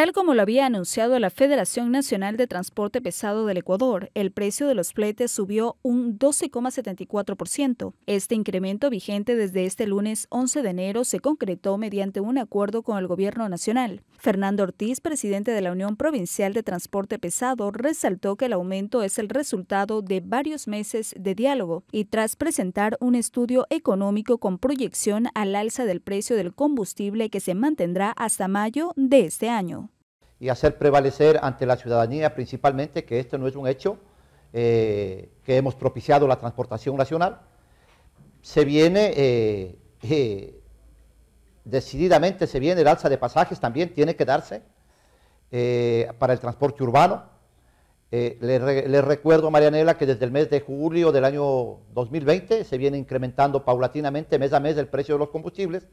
Tal como lo había anunciado la Federación Nacional de Transporte Pesado del Ecuador, el precio de los fletes subió un 12,74%. Este incremento vigente desde este lunes 11 de enero se concretó mediante un acuerdo con el Gobierno Nacional. Fernando Ortiz, presidente de la Unión Provincial de Transporte Pesado, resaltó que el aumento es el resultado de varios meses de diálogo y tras presentar un estudio económico con proyección al alza del precio del combustible que se mantendrá hasta mayo de este año y hacer prevalecer ante la ciudadanía principalmente que esto no es un hecho eh, que hemos propiciado la transportación nacional. Se viene, eh, eh, decididamente se viene el alza de pasajes también, tiene que darse para el transporte urbano. Les recuerdo, Marianela, que desde el mes de julio del año 2020 se viene incrementando paulatinamente mes a mes el precio de los combustibles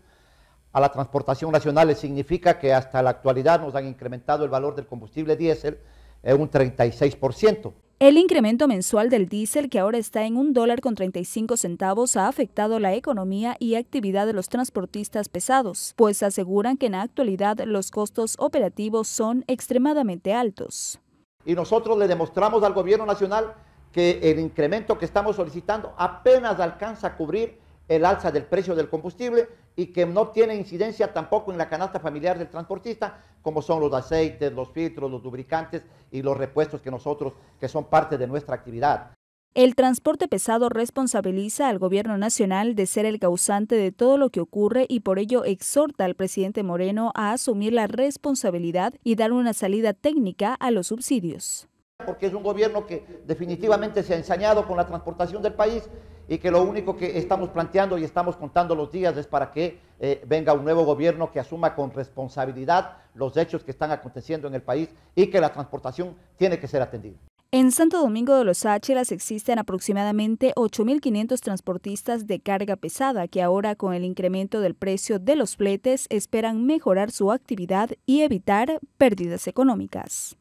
a la transportación nacional. Significa que hasta la actualidad nos han incrementado el valor del combustible diésel en un 36%. El incremento mensual del diésel, que ahora está en un dólar con 35 centavos, ha afectado la economía y actividad de los transportistas pesados, pues aseguran que en la actualidad los costos operativos son extremadamente altos. Y nosotros le demostramos al gobierno nacional que el incremento que estamos solicitando apenas alcanza a cubrir el alza del precio del combustible y que no tiene incidencia tampoco en la canasta familiar del transportista, como son los aceites, los filtros, los lubricantes y los repuestos que nosotros, que son parte de nuestra actividad. El transporte pesado responsabiliza al gobierno nacional de ser el causante de todo lo que ocurre y por ello exhorta al presidente Moreno a asumir la responsabilidad y dar una salida técnica a los subsidios porque es un gobierno que definitivamente se ha ensañado con la transportación del país y que lo único que estamos planteando y estamos contando los días es para que eh, venga un nuevo gobierno que asuma con responsabilidad los hechos que están aconteciendo en el país y que la transportación tiene que ser atendida. En Santo Domingo de los Áchilas existen aproximadamente 8.500 transportistas de carga pesada que ahora con el incremento del precio de los fletes esperan mejorar su actividad y evitar pérdidas económicas.